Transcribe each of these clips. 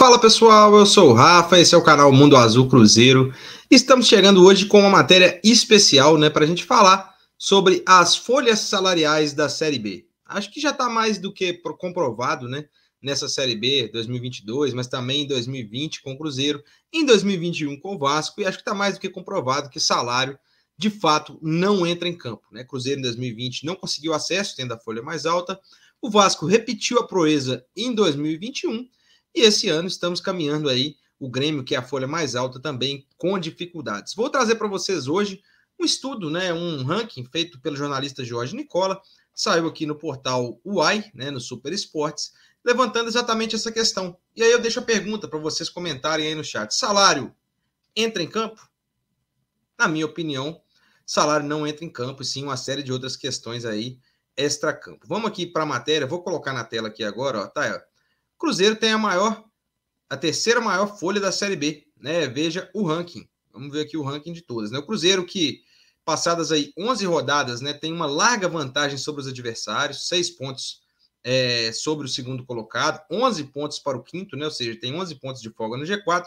Fala pessoal, eu sou o Rafa, esse é o canal Mundo Azul Cruzeiro. Estamos chegando hoje com uma matéria especial, né, para a gente falar sobre as folhas salariais da Série B. Acho que já está mais do que comprovado, né, nessa Série B 2022, mas também em 2020 com o Cruzeiro, em 2021 com o Vasco, e acho que está mais do que comprovado que salário de fato não entra em campo. Né? Cruzeiro em 2020 não conseguiu acesso, tendo a folha mais alta. O Vasco repetiu a proeza em 2021 e esse ano estamos caminhando aí o Grêmio, que é a folha mais alta também, com dificuldades. Vou trazer para vocês hoje um estudo, né, um ranking feito pelo jornalista Jorge Nicola, saiu aqui no portal UAI, né, no Super Esportes, levantando exatamente essa questão. E aí eu deixo a pergunta para vocês comentarem aí no chat. Salário entra em campo? Na minha opinião, salário não entra em campo, sim uma série de outras questões aí extra-campo. Vamos aqui para a matéria, vou colocar na tela aqui agora, ó, tá, Cruzeiro tem a maior, a terceira maior folha da Série B, né? Veja o ranking. Vamos ver aqui o ranking de todas, né? O Cruzeiro que passadas aí 11 rodadas, né, tem uma larga vantagem sobre os adversários, seis pontos é, sobre o segundo colocado, 11 pontos para o quinto, né? Ou seja, tem 11 pontos de folga no G4.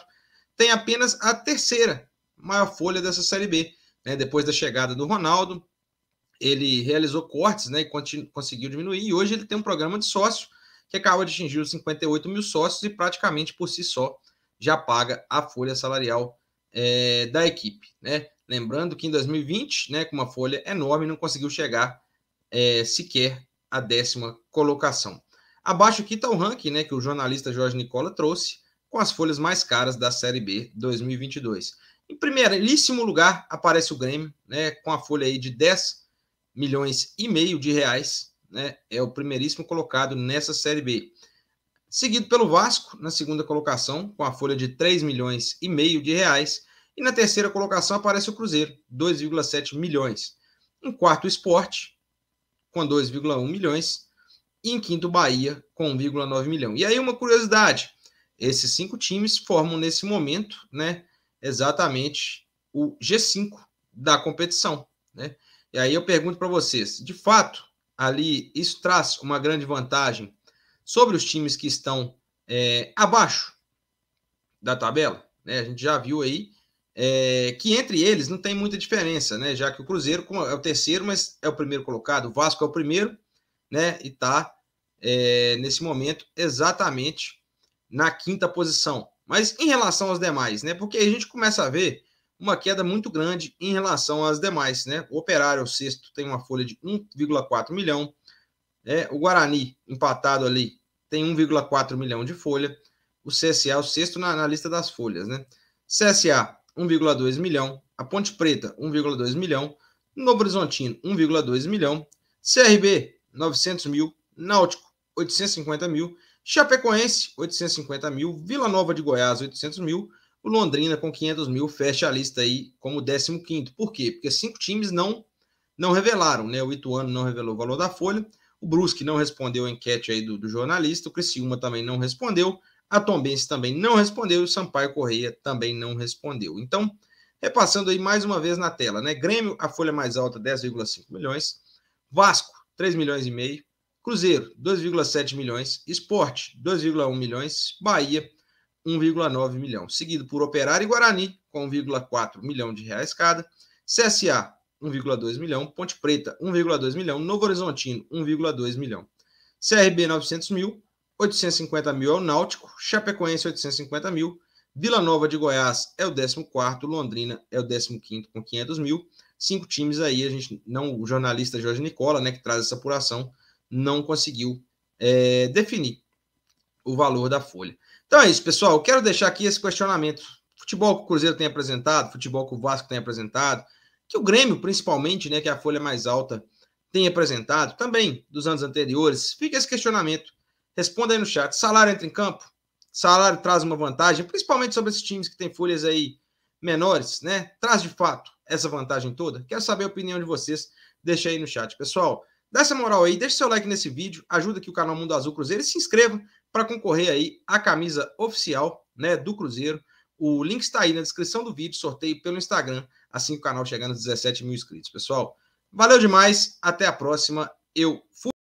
Tem apenas a terceira maior folha dessa Série B, né? Depois da chegada do Ronaldo, ele realizou cortes, né, e conseguiu diminuir. E hoje ele tem um programa de sócio que acaba de atingir os 58 mil sócios e praticamente por si só já paga a folha salarial é, da equipe. Né? Lembrando que em 2020, né, com uma folha enorme, não conseguiu chegar é, sequer à décima colocação. Abaixo aqui está o ranking né, que o jornalista Jorge Nicola trouxe, com as folhas mais caras da Série B 2022. Em primeiríssimo lugar aparece o Grêmio, né, com a folha aí de 10 milhões e meio de reais, né, é o primeiríssimo colocado nessa Série B. Seguido pelo Vasco, na segunda colocação, com a folha de 3 milhões e meio de reais. E na terceira colocação aparece o Cruzeiro, 2,7 milhões. Em quarto, o Esporte, com 2,1 milhões. E em quinto, o Bahia, com 1,9 milhão. E aí, uma curiosidade: esses cinco times formam nesse momento, né, exatamente o G5 da competição, né? E aí eu pergunto para vocês, de fato, ali, isso traz uma grande vantagem sobre os times que estão é, abaixo da tabela. Né? A gente já viu aí é, que entre eles não tem muita diferença, né? já que o Cruzeiro é o terceiro, mas é o primeiro colocado, o Vasco é o primeiro, né? e está é, nesse momento exatamente na quinta posição. Mas em relação aos demais, né? porque a gente começa a ver uma queda muito grande em relação às demais. Né? O Operário, o sexto, tem uma folha de 1,4 milhão. Né? O Guarani, empatado ali, tem 1,4 milhão de folha. O CSA, o sexto na, na lista das folhas. Né? CSA, 1,2 milhão. A Ponte Preta, 1,2 milhão. Novo Horizontino, 1,2 milhão. CRB, 900 mil. Náutico, 850 mil. Chapecoense, 850 mil. Vila Nova de Goiás, 800 mil. O Londrina, com 500 mil, fecha a lista aí como 15. Por quê? Porque cinco times não não revelaram, né? O Ituano não revelou o valor da folha, o Brusque não respondeu a enquete aí do, do jornalista, o Criciúma também não respondeu, a Tombense também não respondeu e o Sampaio Correia também não respondeu. Então, repassando aí mais uma vez na tela, né? Grêmio, a folha mais alta, 10,5 milhões. Vasco, 3 milhões e meio. Cruzeiro, 2,7 milhões. Esporte, 2,1 milhões. Bahia, 1,9 milhão, seguido por Operário e Guarani, com 1,4 milhão de reais cada, CSA, 1,2 milhão, Ponte Preta, 1,2 milhão, Novo Horizontino, 1,2 milhão, CRB, 900 mil, 850 mil é o Náutico, Chapecoense, 850 mil, Vila Nova de Goiás é o 14, Londrina é o 15 com 500 mil. Cinco times aí, a gente não, o jornalista Jorge Nicola, né, que traz essa apuração, não conseguiu é, definir o valor da folha. Então é isso, pessoal. Quero deixar aqui esse questionamento. Futebol que o Cruzeiro tem apresentado, futebol que o Vasco tem apresentado, que o Grêmio, principalmente, né, que é a folha mais alta, tem apresentado, também dos anos anteriores. Fica esse questionamento. Responda aí no chat. Salário entra em campo? Salário traz uma vantagem, principalmente sobre esses times que têm folhas aí menores, né? Traz de fato essa vantagem toda? Quero saber a opinião de vocês. Deixa aí no chat, pessoal. Dá essa moral aí, deixa seu like nesse vídeo, ajuda aqui o canal Mundo Azul Cruzeiro e se inscreva para concorrer aí à camisa oficial né, do Cruzeiro. O link está aí na descrição do vídeo, sorteio pelo Instagram, assim que o canal chegar nos 17 mil inscritos. Pessoal, valeu demais, até a próxima. Eu fui.